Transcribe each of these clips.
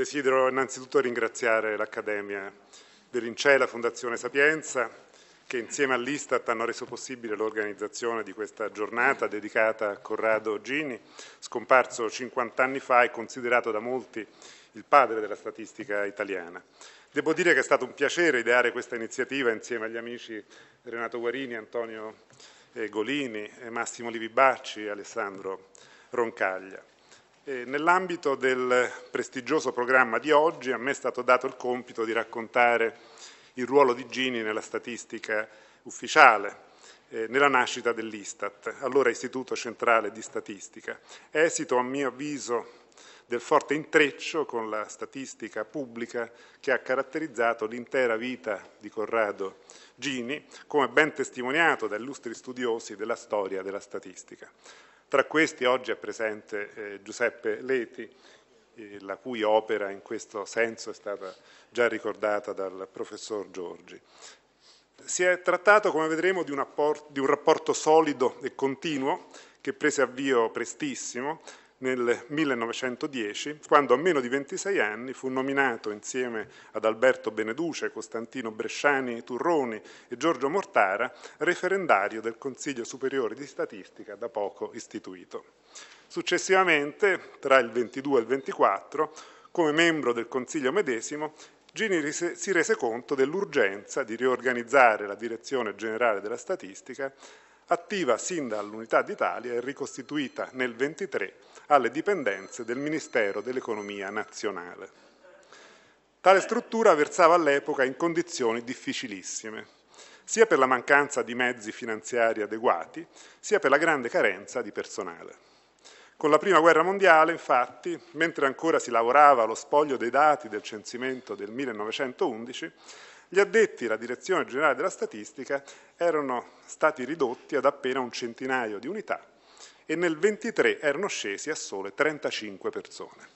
Desidero innanzitutto ringraziare l'Accademia dell'Incea e la Fondazione Sapienza che insieme all'Istat hanno reso possibile l'organizzazione di questa giornata dedicata a Corrado Gini, scomparso 50 anni fa e considerato da molti il padre della statistica italiana. Devo dire che è stato un piacere ideare questa iniziativa insieme agli amici Renato Guarini, Antonio eh, Golini, Massimo Livibacci e Alessandro Roncaglia nell'ambito del prestigioso programma di oggi a me è stato dato il compito di raccontare il ruolo di Gini nella statistica ufficiale, eh, nella nascita dell'Istat, allora Istituto Centrale di Statistica, esito a mio avviso del forte intreccio con la statistica pubblica che ha caratterizzato l'intera vita di Corrado Gini, come ben testimoniato da illustri studiosi della storia della statistica. Tra questi oggi è presente eh, Giuseppe Leti, eh, la cui opera in questo senso è stata già ricordata dal professor Giorgi. Si è trattato, come vedremo, di un, apporto, di un rapporto solido e continuo che prese avvio prestissimo nel 1910, quando a meno di 26 anni fu nominato insieme ad Alberto Beneduce, Costantino Bresciani Turroni e Giorgio Mortara referendario del Consiglio Superiore di Statistica da poco istituito. Successivamente, tra il 22 e il 24, come membro del Consiglio medesimo, Gini si rese conto dell'urgenza di riorganizzare la Direzione Generale della Statistica attiva sin dall'Unità d'Italia e ricostituita nel 23 alle dipendenze del Ministero dell'Economia Nazionale. Tale struttura versava all'epoca in condizioni difficilissime, sia per la mancanza di mezzi finanziari adeguati, sia per la grande carenza di personale. Con la Prima Guerra Mondiale, infatti, mentre ancora si lavorava allo spoglio dei dati del censimento del 1911, gli addetti alla Direzione Generale della Statistica erano stati ridotti ad appena un centinaio di unità e nel 23 erano scesi a sole 35 persone.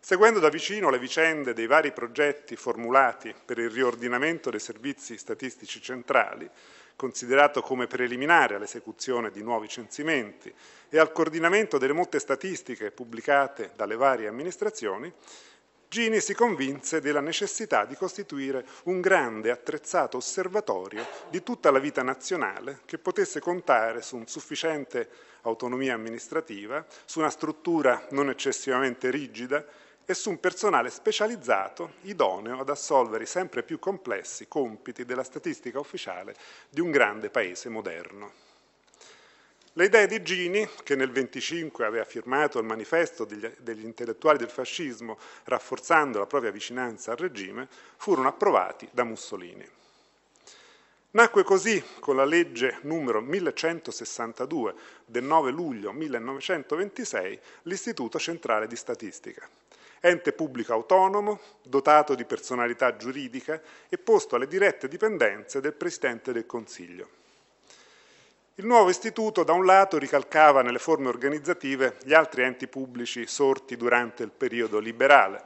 Seguendo da vicino le vicende dei vari progetti formulati per il riordinamento dei servizi statistici centrali, considerato come preliminare all'esecuzione di nuovi censimenti e al coordinamento delle molte statistiche pubblicate dalle varie amministrazioni, Gini si convinse della necessità di costituire un grande, attrezzato osservatorio di tutta la vita nazionale che potesse contare su un sufficiente autonomia amministrativa, su una struttura non eccessivamente rigida e su un personale specializzato idoneo ad assolvere i sempre più complessi compiti della statistica ufficiale di un grande paese moderno. Le idee di Gini, che nel 25 aveva firmato il manifesto degli, degli intellettuali del fascismo rafforzando la propria vicinanza al regime, furono approvati da Mussolini. Nacque così con la legge numero 1162 del 9 luglio 1926 l'Istituto Centrale di Statistica, ente pubblico autonomo, dotato di personalità giuridica e posto alle dirette dipendenze del Presidente del Consiglio. Il nuovo istituto da un lato ricalcava nelle forme organizzative gli altri enti pubblici sorti durante il periodo liberale,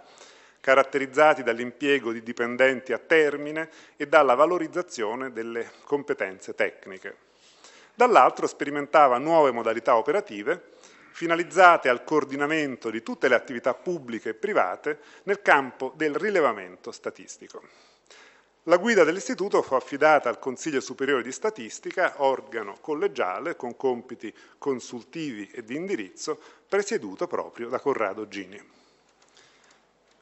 caratterizzati dall'impiego di dipendenti a termine e dalla valorizzazione delle competenze tecniche. Dall'altro sperimentava nuove modalità operative finalizzate al coordinamento di tutte le attività pubbliche e private nel campo del rilevamento statistico. La guida dell'istituto fu affidata al Consiglio Superiore di Statistica, organo collegiale con compiti consultivi e di indirizzo, presieduto proprio da Corrado Gini.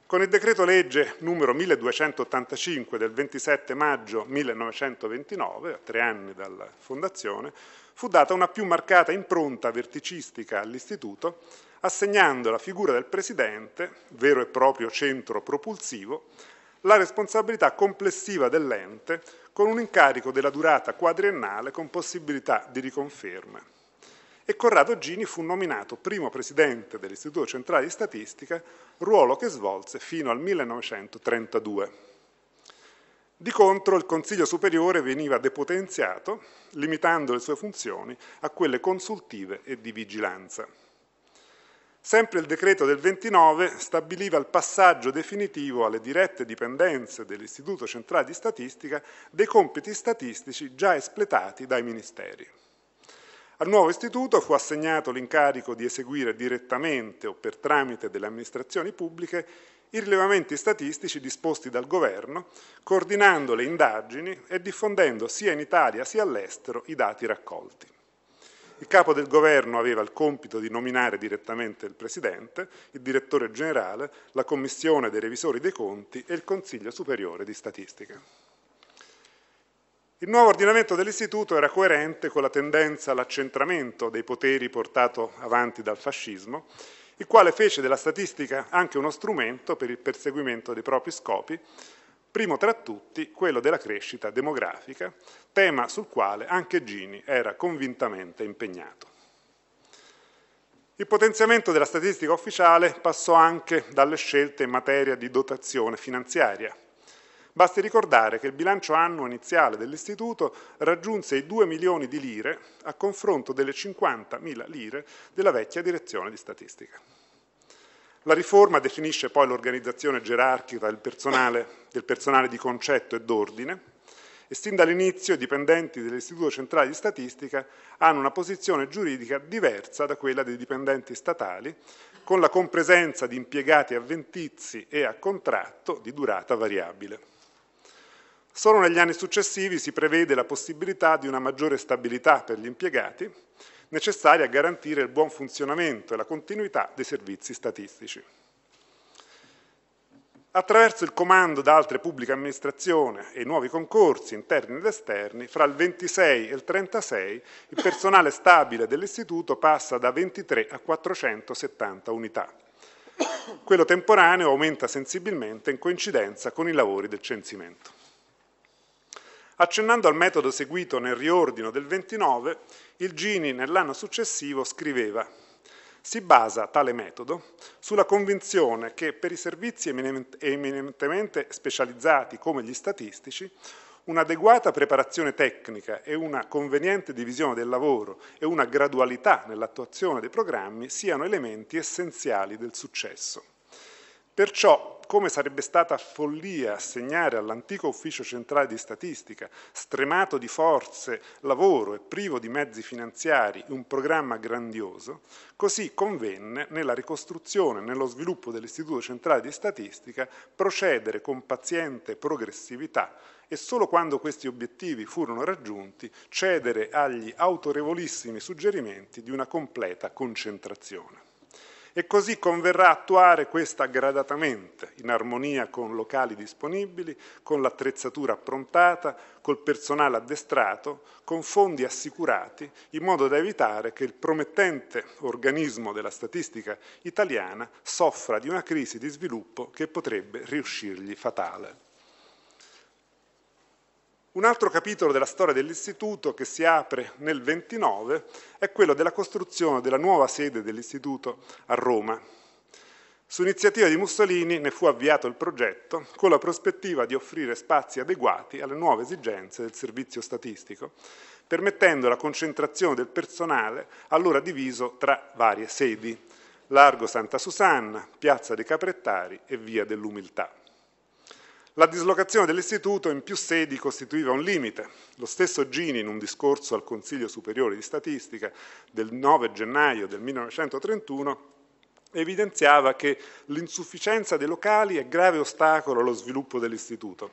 Con il decreto legge numero 1285 del 27 maggio 1929, a tre anni dalla fondazione, fu data una più marcata impronta verticistica all'istituto, assegnando la figura del presidente, vero e proprio centro propulsivo, la responsabilità complessiva dell'ente con un incarico della durata quadriennale con possibilità di riconferma. E Corrado Gini fu nominato primo presidente dell'Istituto Centrale di Statistica, ruolo che svolse fino al 1932. Di contro il Consiglio Superiore veniva depotenziato, limitando le sue funzioni a quelle consultive e di vigilanza. Sempre il decreto del 29 stabiliva il passaggio definitivo alle dirette dipendenze dell'Istituto Centrale di Statistica dei compiti statistici già espletati dai ministeri. Al nuovo istituto fu assegnato l'incarico di eseguire direttamente o per tramite delle amministrazioni pubbliche i rilevamenti statistici disposti dal governo, coordinando le indagini e diffondendo sia in Italia sia all'estero i dati raccolti. Il capo del governo aveva il compito di nominare direttamente il Presidente, il Direttore Generale, la Commissione dei Revisori dei Conti e il Consiglio Superiore di Statistica. Il nuovo ordinamento dell'istituto era coerente con la tendenza all'accentramento dei poteri portato avanti dal fascismo, il quale fece della statistica anche uno strumento per il perseguimento dei propri scopi, primo tra tutti quello della crescita demografica, tema sul quale anche Gini era convintamente impegnato. Il potenziamento della statistica ufficiale passò anche dalle scelte in materia di dotazione finanziaria. Basti ricordare che il bilancio annuo iniziale dell'Istituto raggiunse i 2 milioni di lire a confronto delle 50.000 lire della vecchia direzione di statistica. La riforma definisce poi l'organizzazione gerarchica del personale, del personale di concetto e d'ordine, e sin dall'inizio i dipendenti dell'Istituto Centrale di Statistica hanno una posizione giuridica diversa da quella dei dipendenti statali, con la compresenza di impiegati avventizi e a contratto di durata variabile. Solo negli anni successivi si prevede la possibilità di una maggiore stabilità per gli impiegati necessari a garantire il buon funzionamento e la continuità dei servizi statistici. Attraverso il comando da altre pubbliche amministrazioni e i nuovi concorsi interni ed esterni, fra il 26 e il 36 il personale stabile dell'istituto passa da 23 a 470 unità. Quello temporaneo aumenta sensibilmente in coincidenza con i lavori del censimento. Accennando al metodo seguito nel riordino del 29, il Gini nell'anno successivo scriveva si basa tale metodo sulla convinzione che per i servizi eminentemente specializzati come gli statistici un'adeguata preparazione tecnica e una conveniente divisione del lavoro e una gradualità nell'attuazione dei programmi siano elementi essenziali del successo. Perciò, come sarebbe stata follia assegnare all'antico ufficio centrale di statistica, stremato di forze, lavoro e privo di mezzi finanziari, un programma grandioso, così convenne nella ricostruzione e nello sviluppo dell'Istituto centrale di statistica procedere con paziente progressività e solo quando questi obiettivi furono raggiunti cedere agli autorevolissimi suggerimenti di una completa concentrazione e così converrà attuare questa gradatamente, in armonia con locali disponibili, con l'attrezzatura approntata, col personale addestrato, con fondi assicurati, in modo da evitare che il promettente organismo della statistica italiana soffra di una crisi di sviluppo che potrebbe riuscirgli fatale. Un altro capitolo della storia dell'Istituto che si apre nel 29 è quello della costruzione della nuova sede dell'Istituto a Roma. Su iniziativa di Mussolini ne fu avviato il progetto con la prospettiva di offrire spazi adeguati alle nuove esigenze del servizio statistico, permettendo la concentrazione del personale allora diviso tra varie sedi, Largo Santa Susanna, Piazza dei Caprettari e Via dell'Umiltà. La dislocazione dell'istituto in più sedi costituiva un limite. Lo stesso Gini, in un discorso al Consiglio Superiore di Statistica del 9 gennaio del 1931, evidenziava che l'insufficienza dei locali è grave ostacolo allo sviluppo dell'istituto,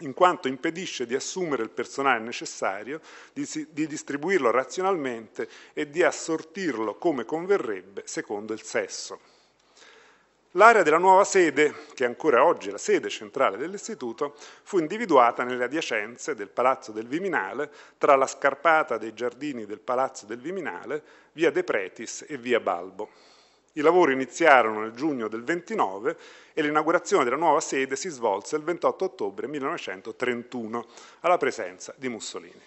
in quanto impedisce di assumere il personale necessario, di, di, distribuirlo razionalmente e di assortirlo come converrebbe secondo il sesso. L'area della nuova sede, che ancora oggi è la sede centrale dell'istituto, fu individuata nelle adiacenze del Palazzo del Viminale, tra la scarpata dei giardini del Palazzo del Viminale, via De Pretis e via Balbo. I lavori iniziarono nel giugno del 29 e l'inaugurazione della nuova sede si svolse il 28 ottobre 1931 alla presenza di Mussolini.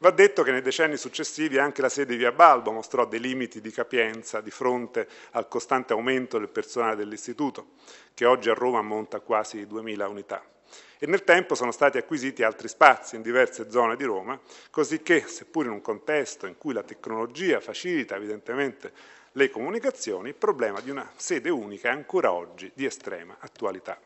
Va detto che nei decenni successivi anche la sede di Via Balbo mostrò dei limiti di capienza di fronte al costante aumento del personale dell'istituto, che oggi a Roma ammonta a quasi 2.000 unità. E nel tempo sono stati acquisiti altri spazi in diverse zone di Roma, cosicché, seppur in un contesto in cui la tecnologia facilita evidentemente le comunicazioni, il problema di una sede unica è ancora oggi di estrema attualità.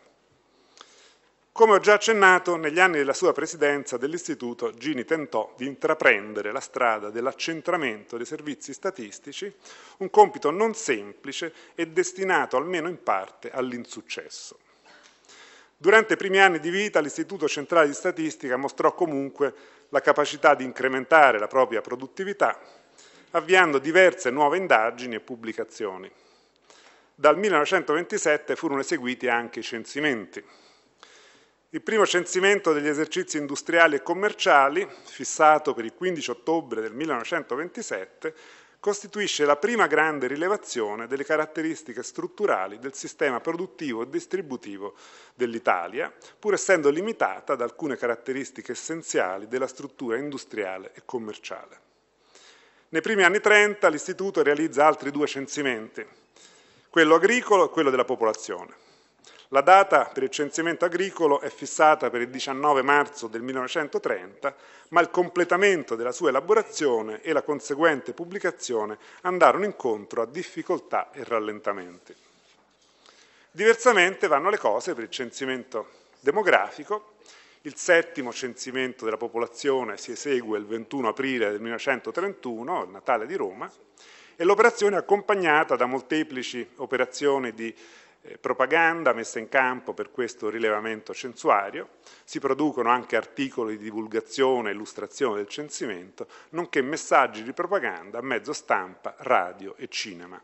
Come ho già accennato, negli anni della sua presidenza dell'Istituto Gini tentò di intraprendere la strada dell'accentramento dei servizi statistici, un compito non semplice e destinato almeno in parte all'insuccesso. Durante i primi anni di vita l'Istituto Centrale di Statistica mostrò comunque la capacità di incrementare la propria produttività, avviando diverse nuove indagini e pubblicazioni. Dal 1927 furono eseguiti anche i censimenti il primo censimento degli esercizi industriali e commerciali, fissato per il 15 ottobre del 1927, costituisce la prima grande rilevazione delle caratteristiche strutturali del sistema produttivo e distributivo dell'Italia, pur essendo limitata da alcune caratteristiche essenziali della struttura industriale e commerciale. Nei primi anni 30 l'Istituto realizza altri due censimenti, quello agricolo e quello della popolazione. La data per il censimento agricolo è fissata per il 19 marzo del 1930, ma il completamento della sua elaborazione e la conseguente pubblicazione andarono incontro a difficoltà e rallentamenti. Diversamente vanno le cose per il censimento demografico. Il settimo censimento della popolazione si esegue il 21 aprile del 1931, il Natale di Roma, e l'operazione è accompagnata da molteplici operazioni di eh, propaganda messa in campo per questo rilevamento censuario, si producono anche articoli di divulgazione e illustrazione del censimento, nonché messaggi di propaganda a mezzo stampa, radio e cinema.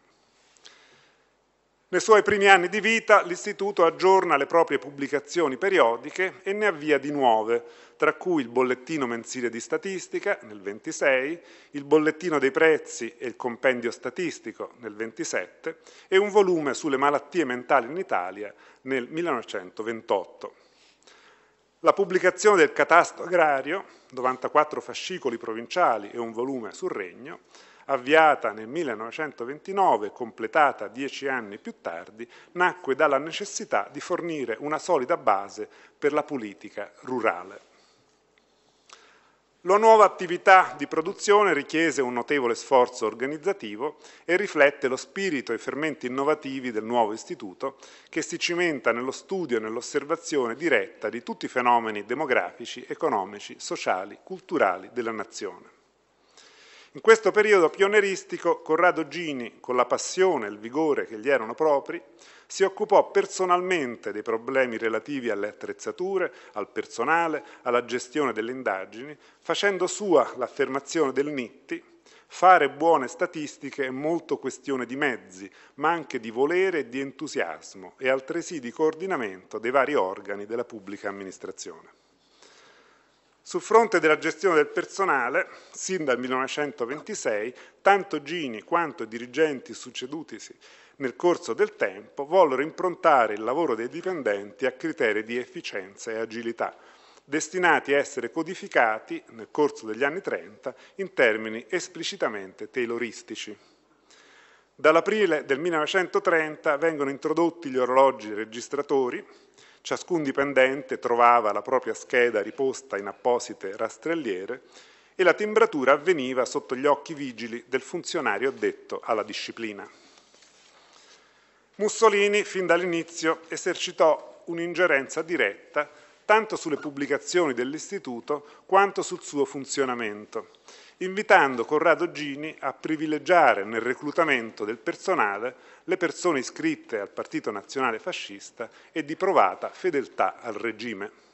Nei suoi primi anni di vita l'Istituto aggiorna le proprie pubblicazioni periodiche e ne avvia di nuove, tra cui il bollettino mensile di statistica nel 26, il bollettino dei prezzi e il compendio statistico nel 27 e un volume sulle malattie mentali in Italia nel 1928. La pubblicazione del catasto agrario, 94 fascicoli provinciali e un volume sul regno, avviata nel 1929 e completata dieci anni più tardi, nacque dalla necessità di fornire una solida base per la politica rurale. La nuova attività di produzione richiese un notevole sforzo organizzativo e riflette lo spirito e i fermenti innovativi del nuovo istituto che si cimenta nello studio e nell'osservazione diretta di tutti i fenomeni demografici, economici, sociali, culturali della nazione. In questo periodo pioneristico Corrado Gini, con la passione e il vigore che gli erano propri, si occupò personalmente dei problemi relativi alle attrezzature, al personale, alla gestione delle indagini, facendo sua l'affermazione del Nitti, fare buone statistiche è molto questione di mezzi, ma anche di volere e di entusiasmo e altresì di coordinamento dei vari organi della pubblica amministrazione. Sul fronte della gestione del personale, sin dal 1926, tanto Gini quanto i dirigenti succedutisi nel corso del tempo vollero improntare il lavoro dei dipendenti a criteri di efficienza e agilità, destinati a essere codificati nel corso degli anni 30 in termini esplicitamente tayloristici. Dall'aprile del 1930 vengono introdotti gli orologi registratori, Ciascun dipendente trovava la propria scheda riposta in apposite rastrelliere e la timbratura avveniva sotto gli occhi vigili del funzionario addetto alla disciplina. Mussolini fin dall'inizio esercitò un'ingerenza diretta tanto sulle pubblicazioni dell'Istituto quanto sul suo funzionamento, invitando Corrado Gini a privilegiare nel reclutamento del personale le persone iscritte al Partito Nazionale Fascista e di provata fedeltà al regime.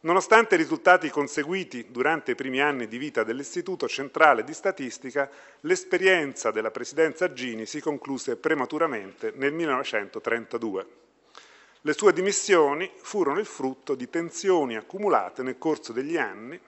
Nonostante i risultati conseguiti durante i primi anni di vita dell'Istituto Centrale di Statistica, l'esperienza della presidenza Gini si concluse prematuramente nel 1932. Le sue dimissioni furono il frutto di tensioni accumulate nel corso degli anni,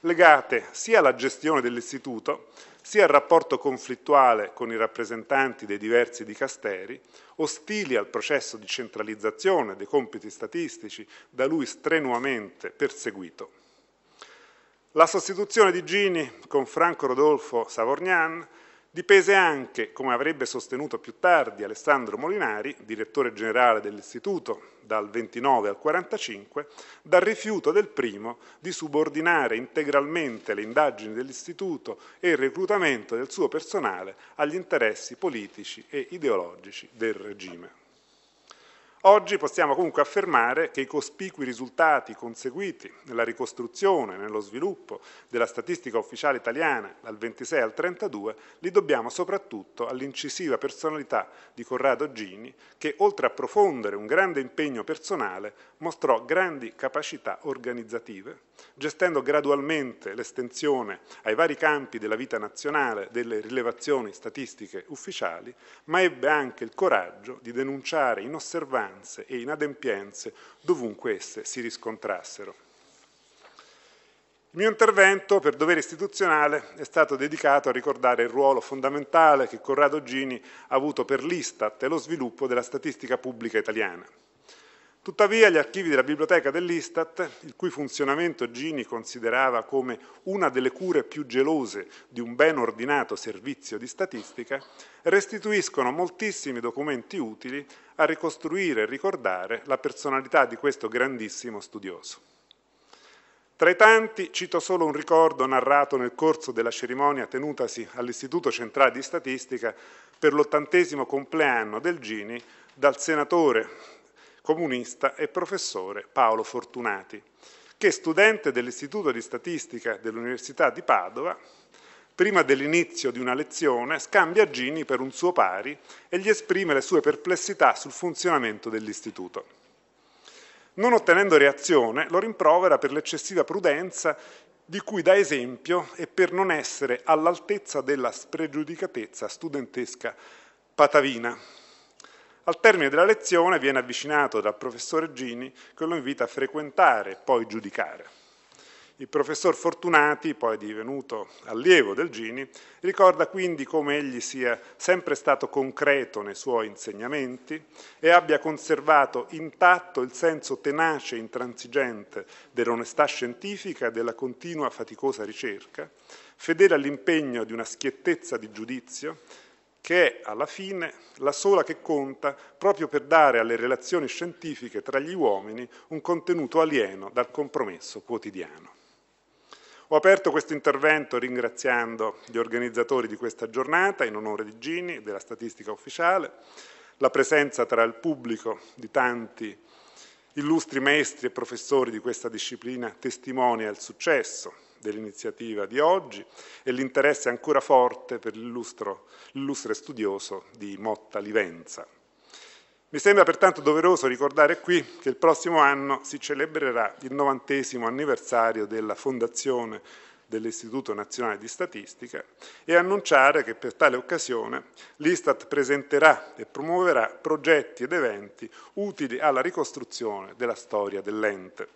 legate sia alla gestione dell'istituto, sia al rapporto conflittuale con i rappresentanti dei diversi dicasteri, ostili al processo di centralizzazione dei compiti statistici da lui strenuamente perseguito. La sostituzione di Gini con Franco Rodolfo Savornian dipese anche, come avrebbe sostenuto più tardi Alessandro Molinari, direttore generale dell'Istituto dal 29 al 45, dal rifiuto del primo di subordinare integralmente le indagini dell'Istituto e il reclutamento del suo personale agli interessi politici e ideologici del regime. Oggi possiamo comunque affermare che i cospicui risultati conseguiti nella ricostruzione, nello sviluppo della statistica ufficiale italiana dal 26 al 32 li dobbiamo soprattutto all'incisiva personalità di Corrado Gini che oltre a profondere un grande impegno personale mostrò grandi capacità organizzative, gestendo gradualmente l'estensione ai vari campi della vita nazionale delle rilevazioni statistiche ufficiali, ma ebbe anche il coraggio di denunciare in osservanza mancanze e inadempienze dovunque esse si riscontrassero. Il mio intervento, per dovere istituzionale, è stato dedicato a ricordare il ruolo fondamentale che Corrado Gini ha avuto per l'Istat e lo sviluppo della statistica pubblica italiana. Tuttavia gli archivi della biblioteca dell'Istat, il cui funzionamento Gini considerava come una delle cure più gelose di un ben ordinato servizio di statistica, restituiscono moltissimi documenti utili a ricostruire e ricordare la personalità di questo grandissimo studioso. Tra i tanti cito solo un ricordo narrato nel corso della cerimonia tenutasi all'Istituto Centrale di Statistica per l'ottantesimo compleanno del Gini dal senatore comunista e professore Paolo Fortunati, che studente dell'Istituto di Statistica dell'Università di Padova, prima dell'inizio di una lezione, scambia Gini per un suo pari e gli esprime le sue perplessità sul funzionamento dell'Istituto. Non ottenendo reazione, lo rimprovera per l'eccessiva prudenza di cui dà esempio e per non essere all'altezza della spregiudicatezza studentesca patavina. Al termine della lezione viene avvicinato dal professore Gini che lo invita a frequentare e poi giudicare. Il professor Fortunati, poi divenuto allievo del Gini, ricorda quindi come egli sia sempre stato concreto nei suoi insegnamenti e abbia conservato intatto il senso tenace e intransigente dell'onestà scientifica e della continua faticosa ricerca, fedele all'impegno di una schiettezza di giudizio che è alla fine la sola che conta proprio per dare alle relazioni scientifiche tra gli uomini un contenuto alieno dal compromesso quotidiano. Ho aperto questo intervento ringraziando gli organizzatori di questa giornata in onore di Gini e della statistica ufficiale, la presenza tra il pubblico di tanti illustri maestri e professori di questa disciplina testimonia il successo dell'iniziativa di oggi e l'interesse ancora forte per l'illustre studioso di Motta Livenza. Mi sembra pertanto doveroso ricordare qui che il prossimo anno si celebrerà il novantesimo anniversario della fondazione dell'Istituto Nazionale di Statistica e annunciare che per tale occasione l'Istat presenterà e promuoverà progetti ed eventi utili alla ricostruzione della storia dell'ente.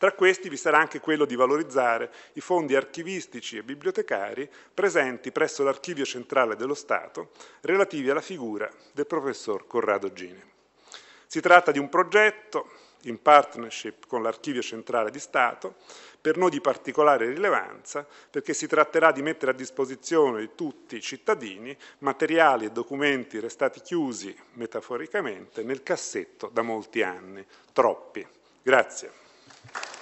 Tra questi vi sarà anche quello di valorizzare i fondi archivistici e bibliotecari presenti presso l'Archivio Centrale dello Stato relativi alla figura del professor Corrado Gini. Si tratta di un progetto in partnership con l'Archivio Centrale di Stato, per noi di particolare rilevanza perché si tratterà di mettere a disposizione di tutti i cittadini materiali e documenti restati chiusi metaforicamente nel cassetto da molti anni, troppi. Grazie. Gracias.